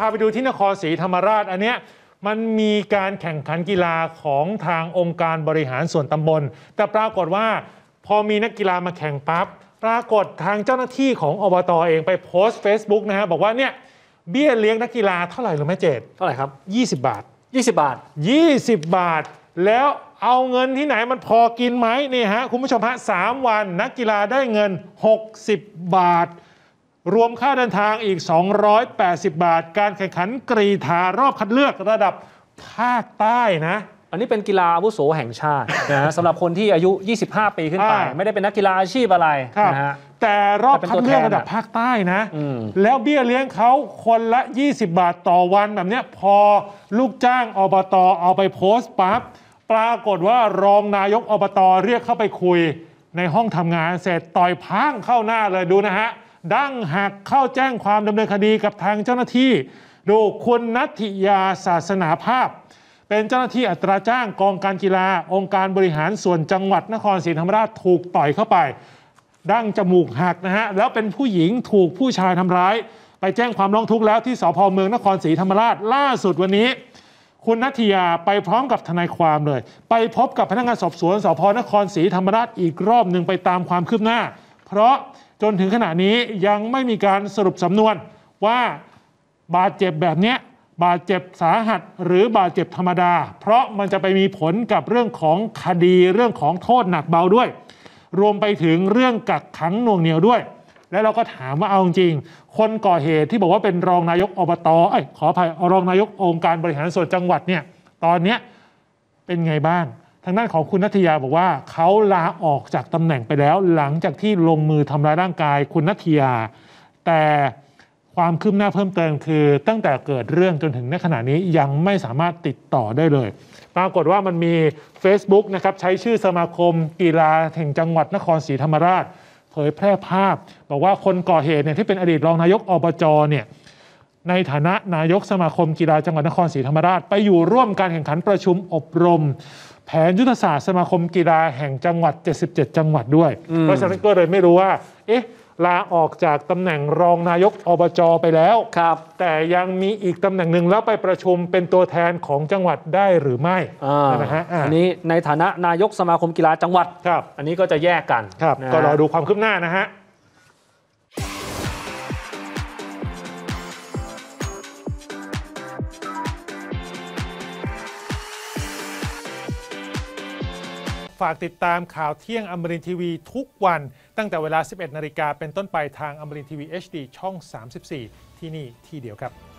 พาไปดูที่นครศรีธรรมราชอันเนี้ยมันมีการแข่งขันกีฬาของทางองค์การบริหารส่วนตำบล แต่ปรากฏว่าพอมีนักกีฬามาแข่งปับ๊บปรากฏทางเจ้าหน้าที่ของอบตอเองไปโพสต์ Facebook นะฮะบอกว่าเนี่ยเบี้ยเลี้ยงนักกีฬาเท่าไหร่หรือไม่เจดเท่าไหร่ครับ20 บาท 20 บาท 20 บาท แล้วเอาเงินที่ไหนมันพอกินไหมนี่ฮะคุณผู้ชมฮะสามวัน นักกีฬาได้เงิน 60 บาทรวมค่าเดินทางอีก 280 บาท การแข่งขันกรีธารอบคัดเลือกระดับภาคใต้นะ อันนี้เป็นกีฬาอาวุโสแห่งชาตินะสำหรับคนที่อายุ 25 ปีขึ้นไป ไม่ได้เป็นนักกีฬาอาชีพอะไรนะฮะ แต่รอบคัดเลือกระดับภาคใต้นะ แล้วเบี้ยเลี้ยงเขาคนละ 20 บาทต่อวันแบบเนี้ยพอลูกจ้างอบตเอาไปโพสต์ปั๊บปรากฏว่ารองนายกอบตเรียกเข้าไปคุยในห้องทำงาน เสร็จต่อยพังเข้าหน้าเลยดูนะฮะดั้งหักเข้าแจ้งความดำเนินคดีกับทางเจ้าหน้าที่ โดยคุณนัทยาศาสนาภาพ เป็นเจ้าหน้าที่อัตราจ้างกองการกีฬาองค์การบริหารส่วนจังหวัดนครศรีธรรมราช ถูกต่อยเข้าไป ดั้งจมูกหักนะฮะ แล้วเป็นผู้หญิงถูกผู้ชายทำร้าย ไปแจ้งความร้องทุกข์แล้วที่สพเมืองนครศรีธรรมราชล่าสุดวันนี้ คุณนัทยาไปพร้อมกับทนายความเลย ไปพบกับพนักงานสอบสวนสพนครศรีธรรมราชอีกรอบหนึ่งไปตามความคืบหน้า เพราะจนถึงขณะนี้ยังไม่มีการสรุปสำนวนว่าบาดเจ็บแบบนี้บาดเจ็บสาหัสหรือบาดเจ็บธรรมดา เพราะมันจะไปมีผลกับเรื่องของคดีเรื่องของโทษหนักเบาด้วย รวมไปถึงเรื่องกักขังหน่วงเหนียวด้วย แล้วเราก็ถามว่าเอาจริง คนก่อเหตุที่บอกว่าเป็นรองนายกอบตอขออภัยรองนายกองค์การบริหารส่วนจังหวัดเนี่ยตอนนี้เป็นไงบ้างทางด้านของคุณนัทยาบอกว่าเขาลาออกจากตำแหน่งไปแล้ว หลังจากที่ลงมือทำร้ายร่างกายคุณนัทยา แต่ความคืบหน้าเพิ่มเติมคือ ตั้งแต่เกิดเรื่องจนถึงณขณะนี้ยังไม่สามารถติดต่อได้เลย ปรากฏว่ามันมี Facebook นะครับใช้ชื่อสมาคม กีฬาแห่งจังหวัดนครศรีธรรมราช เผยแพร่ภาพ บอกว่าคนก่อเหตุเนี่ยที่เป็นอดีตรองนายกอบจเนี่ยในฐานะนายกสมาคมกีฬาจังหวัดนครศรีธรรมราช ไปอยู่ร่วมการแข่งขันประชุมอบรมแผนยุทธศาสตร์สมาคมกีฬาแห่งจังหวัด 77 จังหวัดด้วย เพราะฉะนั้นก็เลยไม่รู้ว่า เอ๊ะ ลาออกจากตำแหน่งรองนายกอบจอไปแล้ว ครับ แต่ยังมีอีกตำแหน่งหนึ่งแล้วไปประชุมเป็นตัวแทนของจังหวัดได้หรือไม่ นะฮะ อันนี้ในฐานะนายกสมาคมกีฬาจังหวัด ครับ อันนี้ก็จะแยกกัน ครับ ก็รอดูความคืบหน้านะฮะฝากติดตามข่าวเที่ยงอมรินทีวี ทุกวันตั้งแต่เวลา 11 นาฬิกา เป็นต้นไปทางอมรินทีวี HD ช่อง 34 ที่นี่ที่เดียวครับ